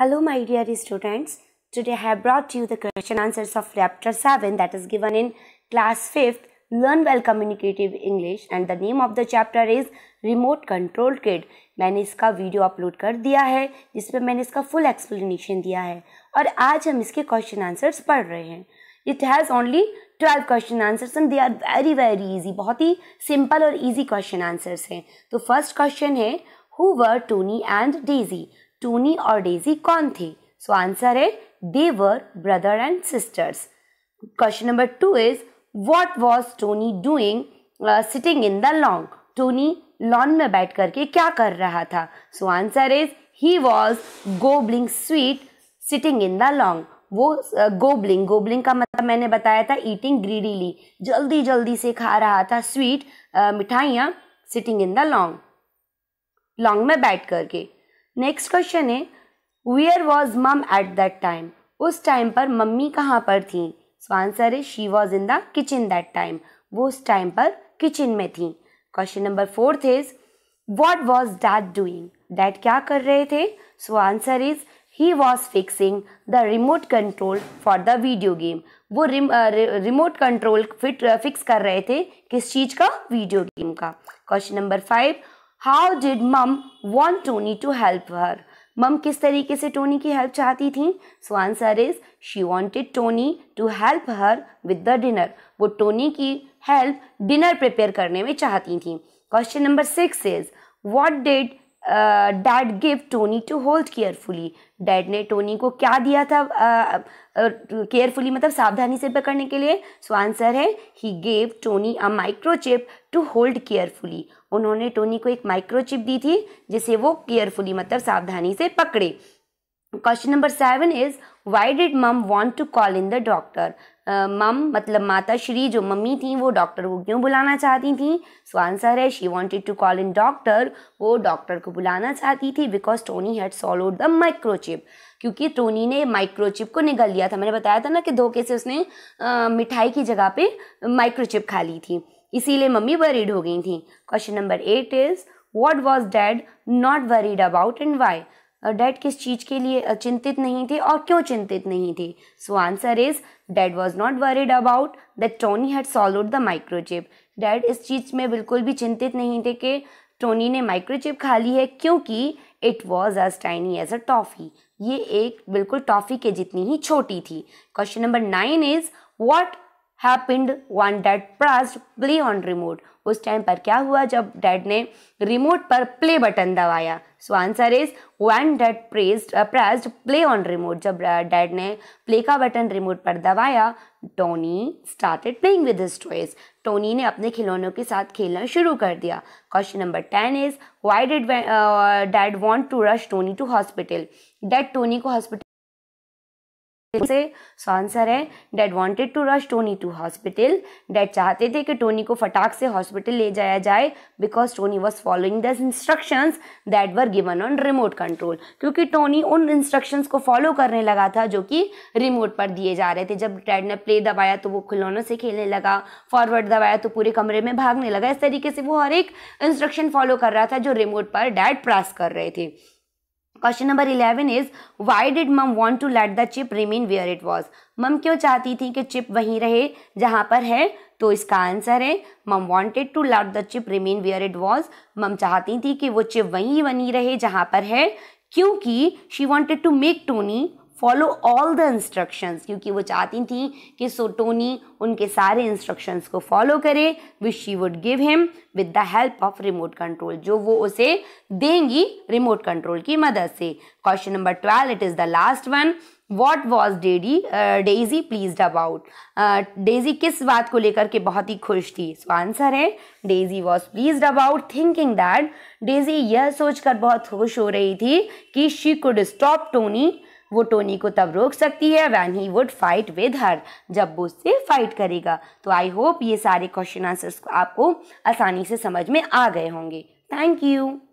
Hello my dear students, today I have brought you the question answers of chapter 7 that is given in class 5th Learn Well Communicative English and the name of the chapter is Remote Control Kit. मैंने इसका video upload कर दिया है जिसमें मैंने इसका full explanation दिया है और आज हम इसके क्वेश्चन आंसर्स पढ़ रहे हैं it has only twelve question answers and they are very very easy बहुत ही सिंपल और इजी क्वेश्चन आंसर्स हैं तो फर्स्ट क्वेश्चन है who were Tony and Daisy Tony और डेजी कौन थी सो आंसर है they were brother and sisters question number two is what was Tony doing sitting in the lawn Tony lawn में बैठ करके क्या कर रहा था so answer is he was gobbling sweet sitting in the lawn वो gobbling uh, गोबलिंग का मतलब मैंने बताया था ईटिंग ग्रीडीली जल्दी जल्दी से खा रहा था स्वीट uh, मिठाइयाँ sitting in the lawn lawn में बैठ करके नेक्स्ट क्वेश्चन है where was mum at that time उस टाइम पर मम्मी कहाँ पर थी सो आंसर है she was in the kitchen that time वो उस टाइम पर किचन में थी question number fourth is what was dad doing dad क्या कर रहे थे so answer is he was fixing the remote control for the video game वो rim, remote control fit fix कर रहे थे किस चीज़ का वीडियो गेम का question number five how did mum want Tony to help her mum किस तरीके से टोनी की हेल्प चाहती थी so answer is she wanted Tony to help her with the dinner वो टोनी की हेल्प डिनर प्रिपेयर करने में चाहती थी question number six is what did dad give Tony to hold carefully dad ने टोनी को क्या दिया था केयरफुली uh, uh, मतलब सावधानी से पकड़ने के लिए सो आंसर है he gave Tony a microchip to hold carefully उन्होंने टोनी को एक माइक्रोचिप दी थी जिसे वो केयरफुली मतलब सावधानी से पकड़े question number seven is why did mum want to call in the doctor mum मतलब माता श्री जो मम्मी थी वो डॉक्टर को क्यों बुलाना चाहती थी सो आंसर है she wanted to call in doctor वो डॉक्टर को बुलाना चाहती थी because Tony had swallowed the microchip क्योंकि टोनी ने माइक्रोचिप को निगल लिया था मैंने बताया था ना कि धोखे से उसने आ, मिठाई की जगह पे माइक्रोचिप खा ली थी इसीलिए मम्मी वरीड हो गई थी question number eight is what was dad not worried about and why dad किस चीज़ के लिए चिंतित नहीं थे और क्यों चिंतित नहीं थे so answer is dad was not worried about that Tony had swallowed the microchip dad इस चीज़ में बिल्कुल भी चिंतित नहीं थे कि टोनी ने माइक्रोचिप खा ली है क्योंकि it was as tiny as a toffee ये एक बिल्कुल टॉफ़ी के जितनी ही छोटी थी question number nine is what happened when dad pressed play on remote उस टाइम पर क्या हुआ जब डैड ने रिमोट पर प्ले बटन दबाया so answer is when dad pressed pressed play on remote जब डैड uh, ने प्ले का बटन रिमोट पर दबाया Tony started playing with his toys Tony ने अपने खिलौनों के साथ खेलना शुरू कर दिया question number ten is why did dad want to rush Tony to hospital dad Tony को हॉस्पिटल से सो आंसर है dad wanted to rush Tony to hospital dad चाहते थे कि टोनी को फटाक से हॉस्पिटल ले जाया जाए because Tony was following the instructions that were given on remote control क्योंकि टोनी उन इंस्ट्रक्शंस को फॉलो करने लगा था जो कि रिमोट पर दिए जा रहे थे जब डैड ने प्ले दबाया तो वो खिलौनों से खेलने लगा फॉरवर्ड दबाया तो पूरे कमरे में भागने लगा इस तरीके से वो हर एक इंस्ट्रक्शन फॉलो कर रहा था जो रिमोट पर डैड प्रास कर रहे थे question number eleven is why did mum want to let the chip remain where it was mum क्यों चाहती थी कि चिप वहीं रहे जहाँ पर है तो इसका आंसर है mum wanted to let the chip remain where it was mum चाहती थी कि वो चिप वहीं बनी रहे जहाँ पर है क्योंकि she wanted to make Tony follow all the instructions क्योंकि वो चाहती थी कि सोटोनी उनके सारे इंस्ट्रक्शंस को फॉलो करे which she would give him with the help of remote control जो वो उसे देंगी रिमोट कंट्रोल की मदद से question number twelve it is the last one what was daddy Daisy pleased about Daisy किस बात को लेकर के बहुत ही खुश थी सो आंसर है Daisy was pleased about thinking that Daisy यह सोचकर बहुत खुश हो रही थी कि शी कुड स्टॉप टोनी वो टोनी को तब रोक सकती है when he would fight with her जब वो उससे फाइट करेगा तो आई होप ये सारे क्वेश्चन आंसर्स आपको आसानी से समझ में आ गए होंगे थैंक यू